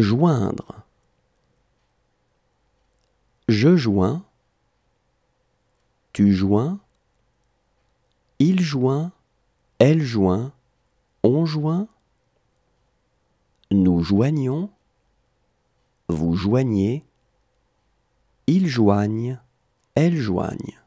joindre. Je joins, tu joins, il joint, elle joint, on joint, nous joignons, vous joignez, ils joignent, elles joignent.